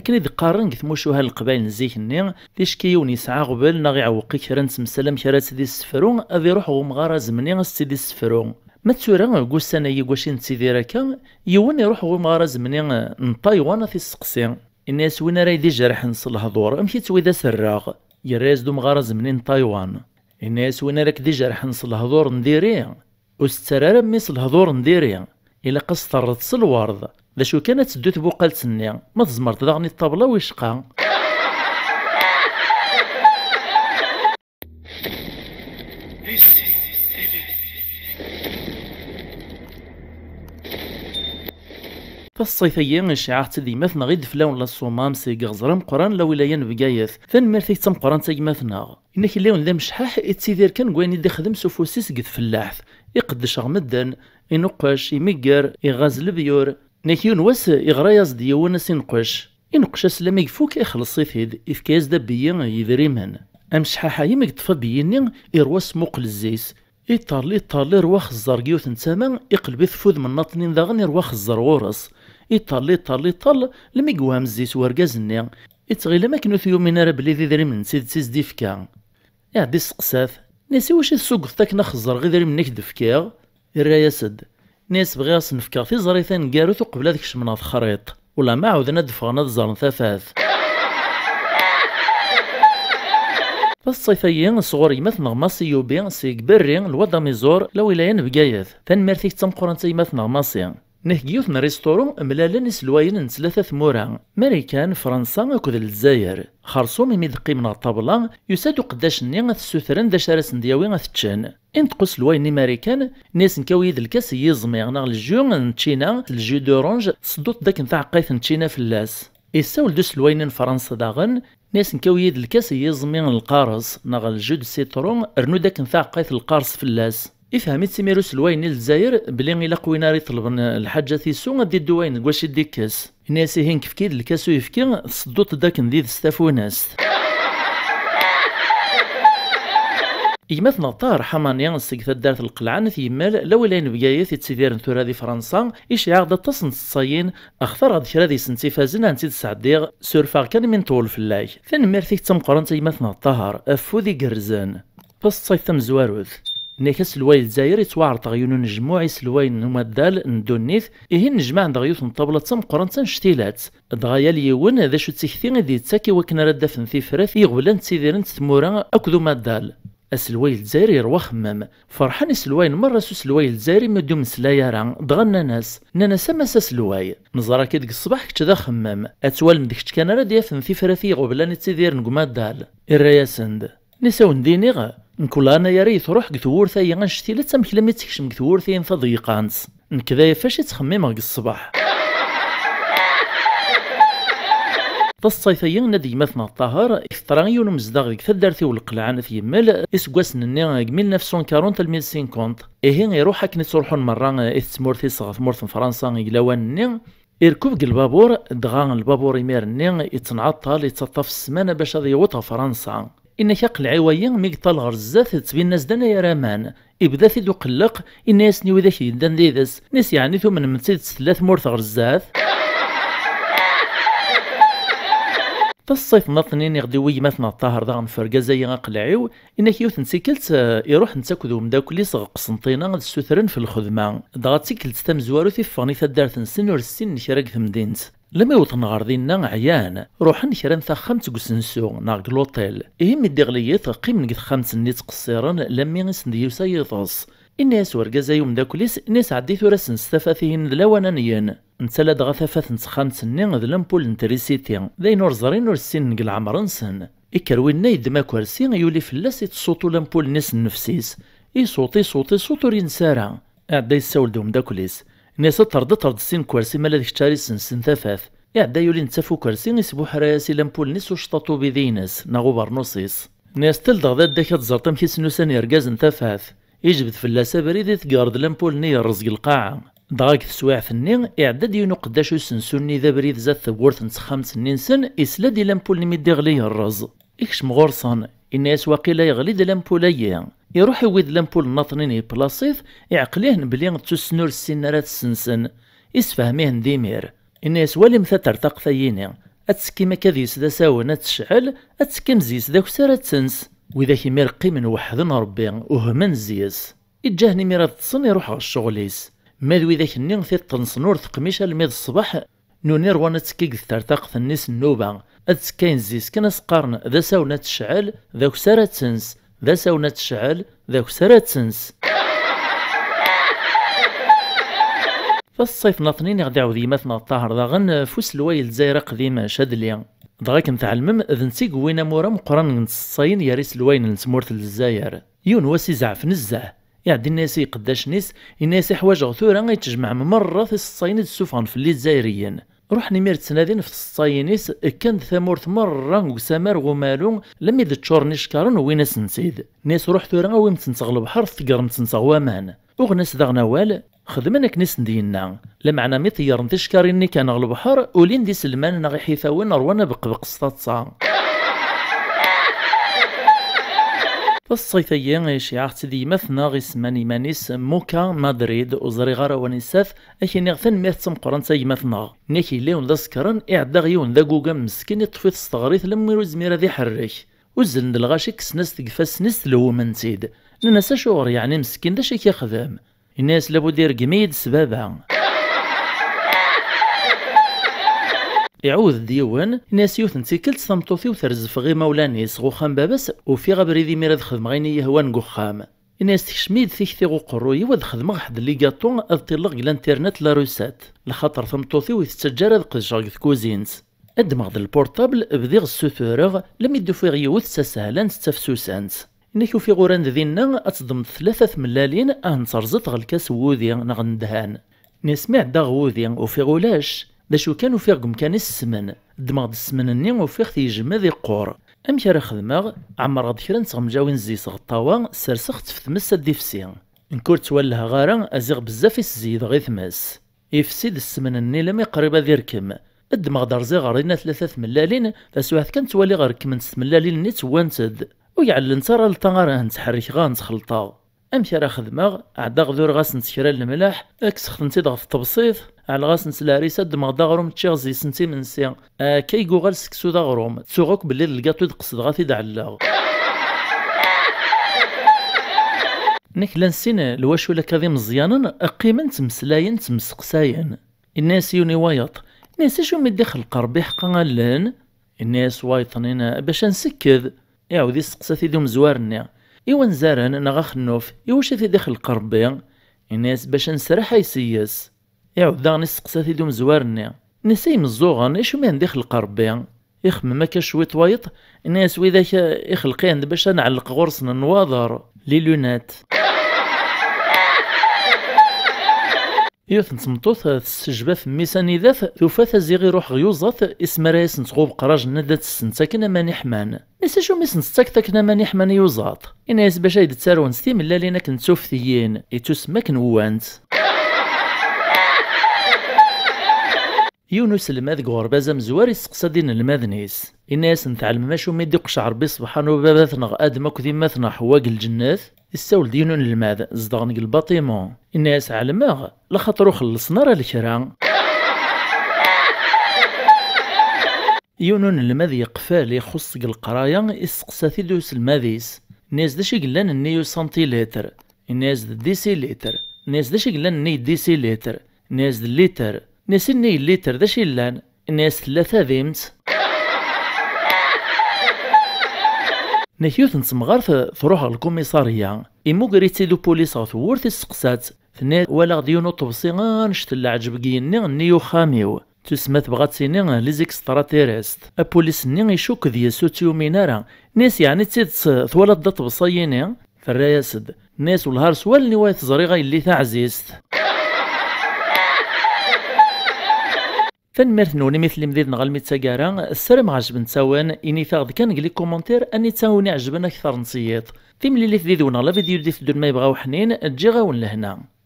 أكن إذ قارن ثموشوها القبائل نزيك-ني تيشكيون يسعى قبل ناغ يعوقي كرا نتمسلم كرا سيدي السفرو أذ يروح غمغارة زمني سيدي السفرو ما تسورا قوسانا يقوشين تسيدير راكا يون يروح غمغارة زمني نطايوانا في السقسي الناس وين راي دي جرح نص الهضور امشي تسوي ذا سراغ يراز دو غرز منين تايوان الناس وين راك دي جرح نص الهضور نديري وسترار ميس الهضور نديريه إلا قصتر تصل ورد دا شو كانت تدو تبوقال تسنيع ما تزمر تضغني الطابلة ويشقا فالصيف ايام الشعاع تدي مثنا غيد فلاون لا الصومام سي غزرم قران لا ولايه نبقايث ثان مرثي تم قران تاي مثنا انك اليوم ذا مشحاح اتسيدير كان قواني دي خدم سوفوسيس قد فلاح يقدش غمدن ينقش يمقر يغازل بيور ناكيون واس إغرايز ديونس ينقش إنقش أسلام يفوك يخلص يثيد إذ كاز دبيا يدريمان أم شحاحا ميك طفا بيني إرواس موقل الزيس إطالي طارلي رواخ الزرق يوثن تاما يقلب ثفوذ من ناطنين ذاغن رواخ الزر غورس إطارلي طارلي طال لمي قوام الزيس ورقازني إتغيلا ما كنوث ثيومين راه بلي ذي دريم سيد سيز ديفكا يعدي سقساث ناسي واش السوق تاك نخزر غي دريم نك دفكاغ نيس بغي نفكر في زريثين قارو قبل ذيك شمنا الخريط ولا ما عودنا دفغنا الزرن ثفاث الصيفيين الصغور يمثل نغمة سيوبين سيك برين الوضع ميزور لو إلى ين بقايد ثان تم قرنتي يمثل نغمة نهج يوث ريستورو ملالن نسلوين ثلاثة ثمورا ماريكان فرنسا أكد خارسو من مي قيمنا الطابلة يساد قداش ني تسوثرن ذا شارس ندياوي تشان انتقص لوين ماريكان ناس نكاوي ذا الكاس يزمي غنا الجو نتشينا الجو دورانج صدوت داك نتاع قايث نتشينا فلاس يساول دوس لوين فرنسا داغن ناس نكاوي الكاس يزمي القارص نغ الجو دو سيترون رنو داك نتاع قايث القارص فلاس افهمي سميروس الوين للجزائر بلي الا قوينا ري طلب الحاجه السوق غادي الدوين واش يدي كاس الناس هين كيف كيد الكاسو يفكي صدوت داك نديد ستافوناس إيما ثنطار حمانيا سيك دارت القلعة في يمال بقاية في تسيدير نثور دي فرنسا إشعاع دا تصن الصين أخطر هاد شرادي سنتي فازن عن تيد سعديغ سورفا كان من طول في فلاي ثان تم تمقرن تيما ثنطار أفو ذي قرزان بس تم زواروث نكس الواي الزاير يتوارط غيونو نجموعي سلواين هما الدال ندونيث إيه نجمع عند غيوث نطبلة تمقرن شتيلات دغايا ليون هذا شو تيكثي غادي يتساكي وكنا راه دافن ثيفرات يغولان تسيديرن تثمورا أكدو ما الدال السلواي الجزائري روا خمام فرحان سلواي مرة سلواي الجزائري مدو سلايا راه دغا الناناس ناناسا ما سلواي نزرا كي ديك الصباح كتش ذا خمام أتوال ديك كان راه ديافن ثيفراتي غوبلان تسيديرن كما الدال الرايا نساو نديني غا نكولانا يري تروح كثورثا ينشتي لا تمكلا مي تكشم كثورثا ينفا ضيقانس نكذا فاش تخممها الصباح تصيثيا نادي مثنى الطهر إثرايون مزدغ ديك تدارتي والقلعة في يمال إسكواس نني قميل 1940 تل 1950 إيه يروح كنت تروحون مرة إثمورتي صغف مورث فرنسا إلوان ني إركوب البابور دغان البابور يمير ني يتنعطل يتطف السمانة باش هذا يوطى فرنسا إن قلعوية ميقطال غر غرزات تبين الناس دانا يا رمان إبدا في دو قلق إن يسني شي دان ديدس ناس يعني ثم من ثلاث مورث غر الزات تصيف نطنين وي ويماتنا الطاهر داغن فرقازايا قلعيو انك يوث نسيكلت آه، يروح نتاكدو مداكليس صغ قسنطينة غد سوثرن في الخدمة ضغط سيكلت تم زوارو في فاني تدارت نسن ورسين نشرق في ثمدينت لما يوطن عرضينا عيان روحن ثا خمس تقسنسو ناق لوطيل إهم مدي قيم نقد خمس نيت قصيرن لما غسن ديوسا يطاس الناس ورقازا يوم داكوليس ناس عدي ثوراسن ستفاثيهن لوانانيين نتلا دغا ثفاث نسخان سنين ذ لامبول نتريسيتي داين نور زرين نور السن نقل عمر نسن إكروينا يدما كوارسي يولي فلاس يتصوتو لمبول نس نفسيس إي صوتي صوتي صوتو رين سارة عدي يساول دوم داكوليس ناس طرد طرد السين كرسي مالا ديك تشاري سن سن ثفاف يعدا يولي نتسافو كوارسي يسبو حراياسي لامبول نسو وشطاطو بذينس ناغو برنوصيس ناس تلدغ ذات داك تزرط امكي سنوسان يرقازن ثفاف يجبد سابري بريد يتقارد لامبول ني الرزق القاعة دغاك تسواع فني يعدد قداشو سن يسنسوني ذا بريد ذات ثورث نسخام سنين سن اسلا دي لامبول نمي ديغلي الرز إكش مغورصان إن يسواقي لا يغلي دي لامبول أيام يروح يويد لامبول ناطنين يبلاصيث يعقليه بلي تسنور السنارات السنسن يسفهميه نديمير إن يسوالي مثاتر ترتاق ثييني أتسكي ما كاذيس دا ساونا تشعل أتسكي مزيس دا كسارة تنس وإذا كيما قيمن وحدن ربي وهمن زيس إجاهني ميرا تصن يروح ماذا وإذا وإذاك نيغ ثي تنصنور تقميش الميد الصباح نونير وانا تسكيك ترتاق ثنيس النوبة أتسكاين زيس كنا سقارن ذا ساونا تشعل ذاك كسارة تنس ذا ساونا تشعل ذا كسرة تسنس فالصيف ناثنين غدا وذيماتنا الطاهر داغن فوس الوايل الجزائر قديمة شاد ليا دغا كنتعلمم ذ نسي قوينا مورا مقران نصين ياريس الواين نسمورت للزاير يون واسي زعف نزه يعدي الناس يقداش نيس الناس حوايج غثورة غيتجمع ممرة في الصين السفن في زايريين روح نمير تسنادين في الصاينيس كان ثمورت مرة وسامر غمالو لم إذا تشورني وين سنسيد ناس روح ثورا وين تنسغ البحر ثقر تنسغ وامان أغنس ذا غنوال خدمنا كنس ديننا لمعنى مي ثيرن تشكاريني كان البحر ولين دي سلمان نغي حيثاوين روانا بقبق سطاتصا الصيتية شيعة ذي مثنى غسمان مانيس موكا مدريد وزري غارة ونساف أكين نغثن مية تمقرن تاي مثنا نيكي ليون ذا إعدا غيون ذا قوقا مسكين يطفي تستغريث لما يزمير ذي حرك وزن الغاشي كسنس تقفاس نس لو من تيد لناس شعور يعني مسكين ذا شي كيخدم الناس لابد قميد سبابا يعود ديوان ناس يوث نتيكلت تمطوثي وترزف غي مولاني غوخام بابس وفي غبري ذي ميراد خدم غيني يهوان قخام الناس تكشميد تيكثي قروي واد خدم غحد اللي قاطون اضطلق الانترنت لا روسات لخاطر ثمطوثي ويتسجل اذ قزشاغ كوزينز ادمغ ذي البورتابل بذيغ السوثورغ لم يدو فيغ يوث ستفسو سانس انك في غوران ذينا أتضم ثلاثة ملالين ان صرزت غلكاس ووذي نغندهان نسمع داغ ووذي وفي غولاش داشو كانو فيغ كان السمن دماغ السمن ني وفيغ تيجمع ذي قور امشي راه خدماغ عمر غاد كرا نصغم جاوين زيس غطاوا سرسخت في تمس الديفسي نكور تولها غارا ازيغ بزاف الزيد غي ثمس يفسد السمن ني لم يقرب ذي ركم الدماغ دار زيغ رينا ثلاثة ثملالين تسواها كان تولي غير كمن ثملالين ني توانتد ويعلن ترى التغارا نتحرك غان تخلطا امشي راه خدمه عدا غدور غاس نتكرا الملاح اكس خنتي ضغط التبسيط على غاس نسلاريسا دمغ داغروم غروم تشيغ زي سنتي من سي آه كيقو غال سكسو داغروم تسوغوك بلي الكاطو تقصد غاتي دعلاغ نك لانسين الواش ولا كاذي مزيانا قيما تمسلاين تمسقساين الناس يوني وايط الناس شو مدي خلق ربي حقا لان الناس وايطنين باش نسكد سقسا في دوم زوارنا ايوا نزارن انا غا خنوف ايوا شتي داخل قربي الناس باش نسرح يسيس يعود داغني سقسا دوم زوارني نسي مزوغن اش مين عندي خلق ربي يخمم هكا شوي طويط ناس وذاك يخلقي عند باش نعلق غرس نواظر لي لونات يوث نسمطوث السجبة ميسان إذاث ثوفاث زيغي روح غيوزات اسم رايس تغوب قراج ندات السنتاكنا ماني حمان نسا شو ميسن تستكتاكنا ماني حمان يوزات إنا باش يدتسارون ستيم لا لينا كنتوف ثيين يتوس ما كنوانت يونس الماذ غورباز مزوار يسقسى دين الماذنيس إناس نتعلم ماشو ما بي ربي سبحانه باباثنا آدم أكو مثنا حواق الجنات يستول دينون الماذ زدغنق الباطيمون إناس علماغ لخاطرو خلصنا راه الكرا يونون الماذ يقفال يخص القراية يسقسى ثيدوس الماذيس ناس داش قلان النيو سنتيليتر ناس ديسيليتر ناس داش قلان الني ديسيليتر ناس ليتر نسني اللي ذا شيلان ناس ثلاثة ذيمت نحيوث نسمغارث فروح الكوميسارية إمو قريتي دو بوليس غثورث السقسات ثنا ولا غدي نطب صيغان شتل عجب كيني نيو خاميو تسمات بغات سيني ليزيك تيريست البوليس ني يشوك ديال سوتيو مينارا ناس يعني تيد ثولا دطب صيني فرايا سد ناس والهارس والنواية زريغا اللي تعزيست فنمرتنو مثل نغلمي نغل السر السلام عجبن تاوان إني ثاغد كان لي كومنتير أني تاوني عجبن أكثر نصيات في ملي اللي ونا لا فيديو ديث دون ما يبغاو حنين تجي غاون لهنا